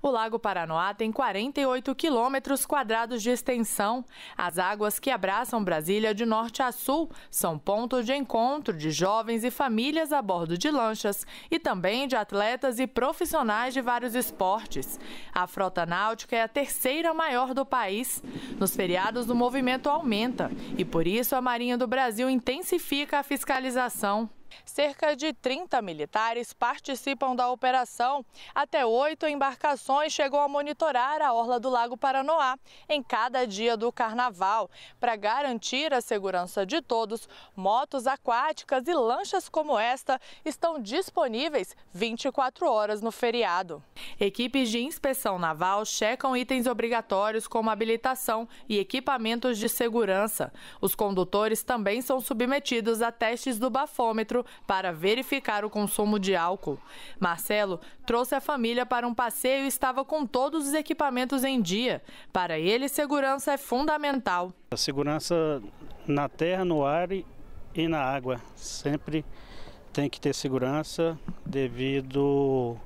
O Lago Paranoá tem 48 quilômetros quadrados de extensão. As águas que abraçam Brasília de norte a sul são ponto de encontro de jovens e famílias a bordo de lanchas e também de atletas e profissionais de vários esportes. A frota náutica é a terceira maior do país. Nos feriados, o movimento aumenta e, por isso, a Marinha do Brasil intensifica a fiscalização. Cerca de 30 militares participam da operação. Até oito embarcações chegam a monitorar a orla do Lago Paranoá em cada dia do carnaval. Para garantir a segurança de todos, motos aquáticas e lanchas como esta estão disponíveis 24 horas no feriado. Equipes de inspeção naval checam itens obrigatórios como habilitação e equipamentos de segurança. Os condutores também são submetidos a testes do bafômetro para verificar o consumo de álcool. Marcelo trouxe a família para um passeio e estava com todos os equipamentos em dia. Para ele, segurança é fundamental. A segurança na terra, no ar e na água. Sempre tem que ter segurança devido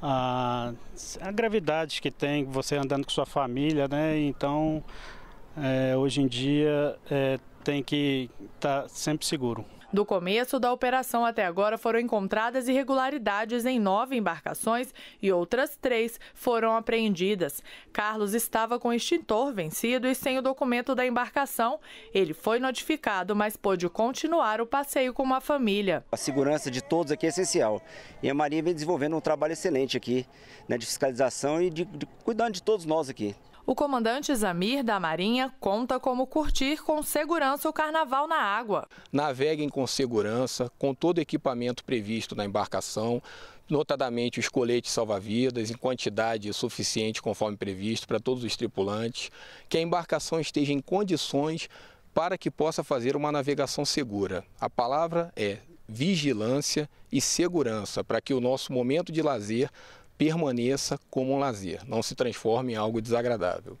à, à gravidade que tem você andando com sua família, né? Então, é, hoje em dia é, tem que estar tá sempre seguro. Do começo da operação até agora foram encontradas irregularidades em nove embarcações e outras três foram apreendidas. Carlos estava com o extintor vencido e sem o documento da embarcação. Ele foi notificado, mas pôde continuar o passeio com uma família. A segurança de todos aqui é essencial. E a Maria vem desenvolvendo um trabalho excelente aqui, né, de fiscalização e de, de, cuidando de todos nós aqui. O comandante Zamir da Marinha conta como curtir com segurança o carnaval na água. Naveguem com segurança, com todo o equipamento previsto na embarcação, notadamente os coletes salva-vidas em quantidade suficiente conforme previsto para todos os tripulantes, que a embarcação esteja em condições para que possa fazer uma navegação segura. A palavra é vigilância e segurança, para que o nosso momento de lazer permaneça como um lazer, não se transforme em algo desagradável.